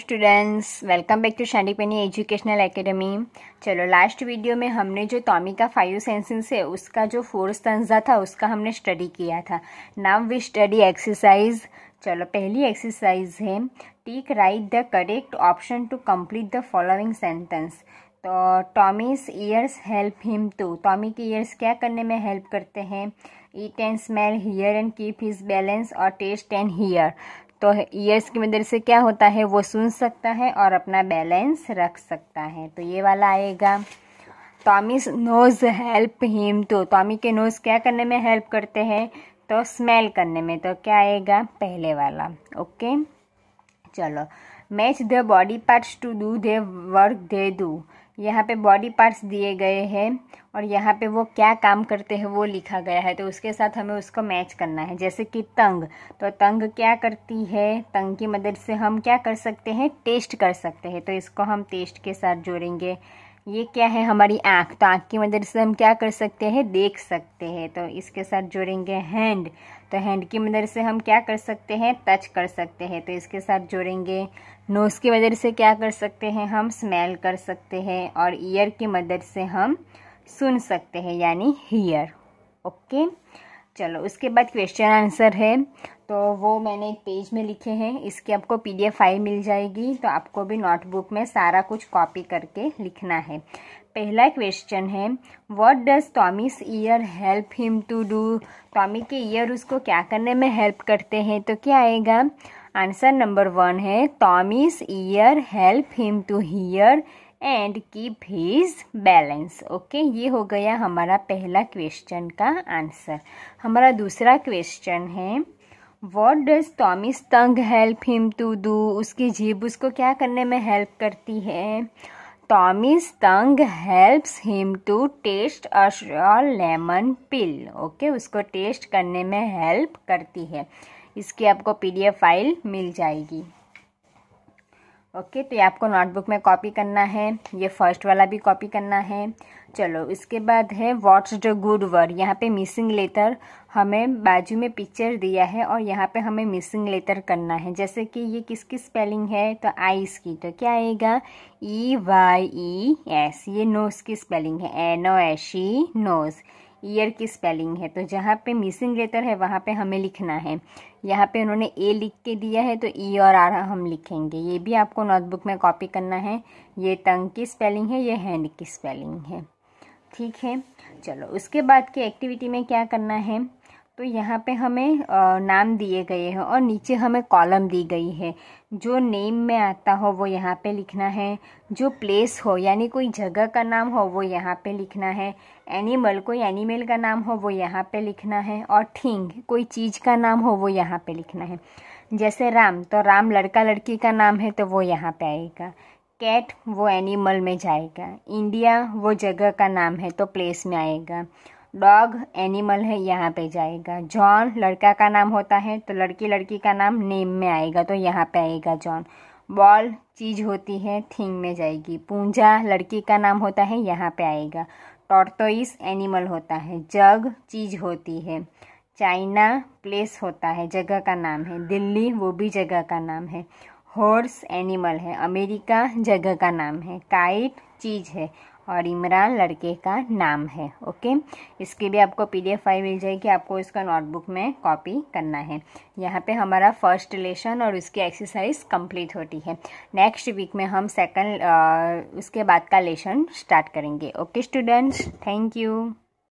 students welcome back to शांडी पेनी educational academy चलो लास्ट वीडियो में हमने जो टॉमी का फाइव सेंसेस है उसका जो फोर्स तंजा था उसका हमने स्टडी किया था नाउ वी स्टडी एक्सरसाइज चलो पहली एक्सरसाइज है tick right the correct option to complete the following sentence तो Tommy's ears help him to Tommy के ईयर्स क्या करने में हेल्प करते हैं eat and smell hear and keep his balance और टेस्ट एंड हियर तो ईयर्स की मदद से क्या होता है वो सुन सकता है और अपना बैलेंस रख सकता है तो ये वाला आएगा टॉमी नोज़ हेल्प हिम तो टॉमी के नोज़ क्या करने में हेल्प करते हैं तो स्मेल करने में तो क्या आएगा पहले वाला ओके चलो match the body parts to do they work they do यहाँ पे बॉडी पार्ट्स दिए गए हैं और यहाँ पे वो क्या काम करते हैं वो लिखा गया है तो उसके साथ हमें उसको मैच करना है जैसे कि तंग तो तंग क्या करती है तंग की मदद से हम क्या कर सकते हैं टेस्ट कर सकते हैं तो इसको हम टेस्ट के साथ जोड़ेंगे ये क्या है हमारी आँख तो आँख की मदद से हम क्या कर सकते हैं देख सकते हैं तो इसके साथ जोड़ेंगे हैंड तो हैंड की मदद से हम क्या कर सकते हैं टच कर सकते हैं तो इसके साथ जोड़ेंगे नोज़ की वजह से क्या कर सकते हैं हम स्मेल कर सकते हैं और ईयर की मदद से हम सुन सकते हैं यानी हीयर ओके चलो उसके बाद क्वेश्चन आंसर है तो वो मैंने एक पेज में लिखे हैं इसकी आपको पी डी एफ फाइल मिल जाएगी तो आपको भी नोटबुक में सारा कुछ कॉपी करके लिखना है पहला क्वेश्चन है what does Tommy's ear help him to do Tommy के ईयर उसको क्या करने में हेल्प करते हैं तो क्या आएगा आंसर नंबर वन है Tommy's ear help him to hear and keep his balance okay ये हो गया हमारा पहला क्वेश्चन का आंसर हमारा दूसरा क्वेश्चन है what does Tommy's tongue help him to do उसकी जीब उसको क्या करने में हेल्प करती है Tommy's tongue helps him to taste a lemon pill okay उसको टेस्ट करने में हेल्प करती है इसकी आपको पीडीएफ फाइल मिल जाएगी ओके okay, तो ये आपको नोटबुक में कॉपी करना है ये फर्स्ट वाला भी कॉपी करना है चलो इसके बाद है व्हाट्स द गुड वर्ड यहाँ पे मिसिंग लेटर हमें बाजू में पिक्चर दिया है और यहाँ पे हमें मिसिंग लेटर करना है जैसे कि ये किसकी स्पेलिंग है तो आइस की तो क्या आएगा ई वाई ई एस ये नोज की स्पेलिंग है N O S E nose ear की स्पेलिंग है तो जहाँ पे मिसिंग लेटर है वहाँ पे हमें लिखना है यहाँ पे उन्होंने ए लिख के दिया है तो ई e और आर हम लिखेंगे ये भी आपको नोटबुक में कॉपी करना है ये टंग की स्पेलिंग है ये हैंड की स्पेलिंग है ठीक है चलो उसके बाद की एक्टिविटी में क्या करना है तो यहाँ पे हमें नाम दिए गए हैं और नीचे हमें कॉलम दी गई है जो नेम में आता हो वो यहाँ पे लिखना है जो प्लेस हो यानी कोई जगह का नाम हो वो यहाँ पे लिखना है एनिमल कोई एनिमल का नाम हो वो यहाँ पे लिखना है और थिंग कोई चीज़ का नाम हो वो यहाँ पे लिखना है जैसे राम तो राम लड़का लड़की का नाम है तो वो यहाँ पर आएगा कैट वो एनिमल में जाएगा इंडिया वो जगह का नाम है तो प्लेस में आएगा डॉग एनिमल है यहाँ पे जाएगा जॉन लड़का का नाम होता है तो लड़की लड़की का नाम नेम में आएगा तो यहाँ पे आएगा जॉन बॉल चीज़ होती है थिंग में जाएगी पूंजा लड़की का नाम होता है यहाँ पे आएगा टॉर्टोइस एनिमल होता है जग चीज़ होती है चाइना प्लेस होता है जगह का नाम है दिल्ली वो भी जगह का नाम है हॉर्स एनिमल है अमेरिका जगह का नाम है काइट चीज़ है और इमरान लड़के का नाम है ओके इसके भी आपको पीडीएफ फाइल मिल जाएगी आपको इसका नोटबुक में कॉपी करना है यहाँ पे हमारा फर्स्ट लेसन और उसकी एक्सरसाइज कंप्लीट होती है नेक्स्ट वीक में हम सेकंड उसके बाद का लेसन स्टार्ट करेंगे ओके स्टूडेंट्स थैंक यू